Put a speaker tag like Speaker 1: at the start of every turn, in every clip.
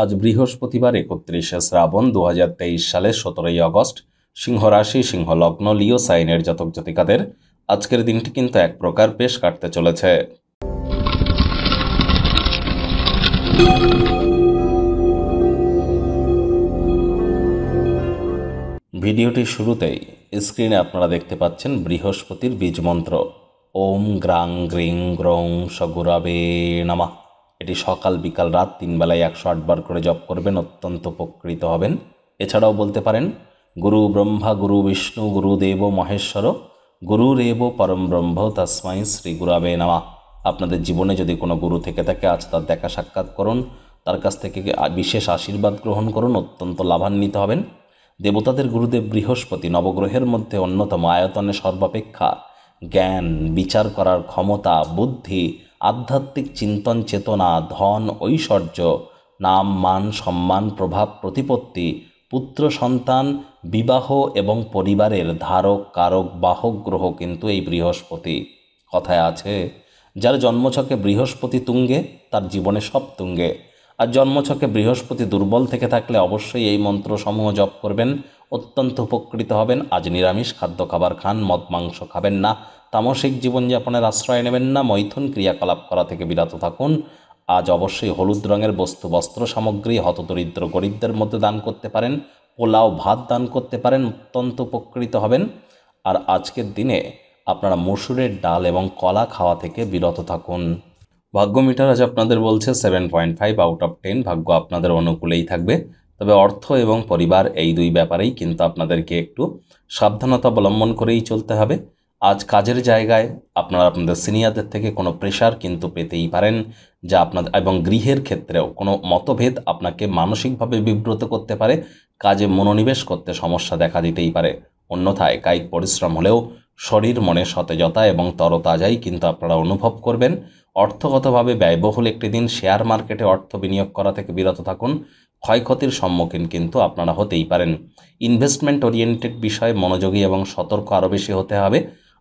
Speaker 1: আজ বৃহস্পতিবার একত্রিশে শ্রাবণ দু সালের সতেরোই অগস্ট সিংহরাশি সিংহলগ্ন লিও সাইনের জাতক জাতিকাদের আজকের দিনটি কিন্তু এক প্রকার বেশ কাটতে চলেছে ভিডিওটি শুরুতেই স্ক্রিনে আপনারা দেখতে পাচ্ছেন বৃহস্পতির বীজ মন্ত্র ওম গ্রাং গ্রিং গ্রং সগুরাবে নামা এটি সকাল বিকাল রাত তিন বেলায় একশো আটবার করে জপ করবেন অত্যন্ত উপকৃত হবেন এছাড়াও বলতে পারেন গুরু ব্রহ্মা গুরু বিষ্ণু গুরু দেব মহেশ্বর গুরুরেব পরম ব্রহ্ম তাসমাই শ্রী গুরাবে নামা আপনাদের জীবনে যদি কোনো গুরু থেকে থাকে আজ তার দেখা সাক্ষাৎ করুন তার কাছ থেকে বিশেষ আশীর্বাদ গ্রহণ করুন অত্যন্ত লাভান্বিত হবেন দেবতাদের গুরুদেব বৃহস্পতি নবগ্রহের মধ্যে অন্যতম আয়তনে সর্বাপেক্ষা জ্ঞান বিচার করার ক্ষমতা বুদ্ধি আধ্যাত্মিক চিন্তন চেতনা ধন ঐশ্বর্য নাম মান সম্মান প্রভাব প্রতিপত্তি পুত্র সন্তান বিবাহ এবং পরিবারের ধারক কারক বাহক গ্রহ কিন্তু এই বৃহস্পতি কথায় আছে যার জন্মছকে বৃহস্পতি তুঙ্গে তার জীবনে সব তুঙ্গে আর জন্মছকে বৃহস্পতি দুর্বল থেকে থাকলে অবশ্যই এই মন্ত্রসমূহ জপ করবেন অত্যন্ত উপকৃত হবেন আজ নিরামিষ খাদ্য খাবার খান মদ মাংস খাবেন না তামসিক জীবনযাপনের আশ্রয় নেবেন না মৈথুন ক্রিয়াকলাপ করা থেকে বিরত থাকুন আজ অবশ্যই হলুদ রঙের বস্তু বস্ত্র সামগ্রী হতদরিদ্র গরিবদের মধ্যে দান করতে পারেন পোলাও ভাত দান করতে পারেন অত্যন্ত উপকৃত হবেন আর আজকের দিনে আপনারা মসুরের ডাল এবং কলা খাওয়া থেকে বিরত থাকুন ভাগ্য মিটার আজ আপনাদের বলছে seven point five out of ten ভাগ্য আপনাদের অনুকূলেই থাকবে তবে অর্থ এবং পরিবার এই দুই ব্যাপারেই কিন্তু আপনাদেরকে একটু সাবধানতা অবলম্বন করেই চলতে হবে আজ কাজের জায়গায় আপনারা আপনাদের সিনিয়রদের থেকে কোনো প্রেশার কিন্তু পেতেই পারেন যা আপনাদের এবং গৃহের ক্ষেত্রেও কোনো মতভেদ আপনাকে মানসিকভাবে বিব্রত করতে পারে কাজে মনোনিবেশ করতে সমস্যা দেখা দিতেই পারে অন্যথায় কায়িক পরিশ্রম হলেও শরীর মনে সতেজতা এবং তরতাজাই কিন্তু আপনারা অনুভব করবেন অর্থগতভাবে ব্যয়বহুল একটি দিন শেয়ার মার্কেটে অর্থ বিনিয়োগ করা থেকে বিরত থাকুন ক্ষয়ক্ষতির সম্মুখীন কিন্তু আপনারা হতেই পারেন ইনভেস্টমেন্ট ওরিয়েন্টেড বিষয়ে মনোযোগী এবং সতর্ক আরও বেশি হতে হবে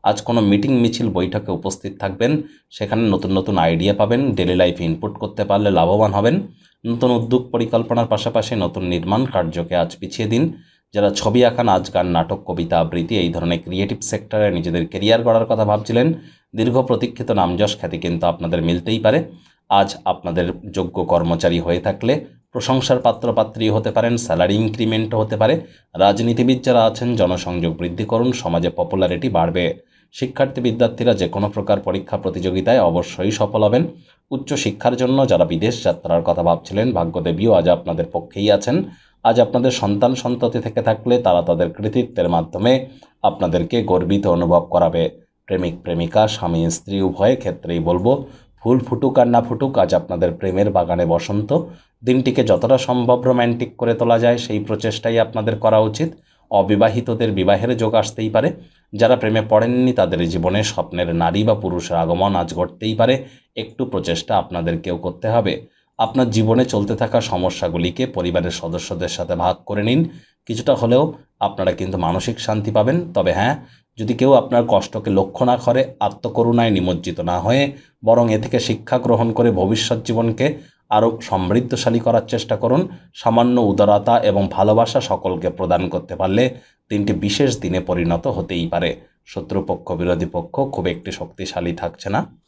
Speaker 1: আজ কোনো মিটিং মিছিল বৈঠকে উপস্থিত থাকবেন সেখানে নতুন নতুন আইডিয়া পাবেন ডেলি লাইফে ইনপুট করতে পারলে লাভবান হবেন নতুন উদ্যোগ পরিকল্পনার পাশাপাশি নতুন নির্মাণ কার্যকে আজ পিছিয়ে দিন যারা ছবি আঁকা নাচ গান নাটক কবিতা আবৃত্তি এই ধরনের ক্রিয়েটিভ সেক্টরে নিজেদের কেরিয়ার গড়ার কথা ভাবছিলেন দীর্ঘ প্রতীক্ষিত নামযশ খ্যাতি কিন্তু আপনাদের মিলতেই পারে আজ আপনাদের যোগ্য কর্মচারী হয়ে থাকলে প্রশংসার পাত্রপাত্রী হতে পারেন স্যালারি ইনক্রিমেন্ট হতে পারে রাজনীতিবিদ যারা আছেন জনসংযোগ বৃদ্ধি করুন সমাজে পপুলারিটি বাড়বে শিক্ষার্থী বিদ্যার্থীরা যে কোনো প্রকার পরীক্ষা প্রতিযোগিতায় অবশ্যই সফল হবেন উচ্চ শিক্ষার জন্য যারা বিদেশ যাত্রার কথা ভাবছিলেন ভাগ্যদেবীও আজ আপনাদের পক্ষেই আছেন আজ আপনাদের সন্তান সন্ততি থেকে থাকলে তারা তাদের কৃতিত্বের মাধ্যমে আপনাদেরকে গর্বিত অনুভব করাবে প্রেমিক প্রেমিকা স্বামী স্ত্রী উভয় ক্ষেত্রেই বলবো ফুল ফুটুক আর না ফুটুক আজ আপনাদের প্রেমের বাগানে বসন্ত দিনটিকে যতটা সম্ভব রোম্যান্টিক করে তোলা যায় সেই প্রচেষ্টাই আপনাদের করা উচিত অবিবাহিতদের বিবাহের যোগ আসতেই পারে যারা প্রেমে পড়েননি তাদের জীবনে স্বপ্নের নারী বা পুরুষের আগমন আজ ঘটতেই পারে একটু প্রচেষ্টা আপনাদেরকেও করতে হবে আপনার জীবনে চলতে থাকা সমস্যাগুলিকে পরিবারের সদস্যদের সাথে ভাগ করে নিন কিছুটা হলেও আপনারা কিন্তু মানসিক শান্তি পাবেন তবে হ্যাঁ যদি কেউ আপনার কষ্টকে লক্ষ্য না করে আত্মকরুণায় নিমজ্জিত না হয়ে বরং এ থেকে শিক্ষা গ্রহণ করে ভবিষ্যৎ জীবনকে আরও সমৃদ্ধশালী করার চেষ্টা করুন সামান্য উদারতা এবং ভালোবাসা সকলকে প্রদান করতে পারলে তিনটি বিশেষ দিনে পরিণত হতেই পারে শত্রুপক্ষ বিরোধী পক্ষ খুব একটি শক্তিশালী থাকছে না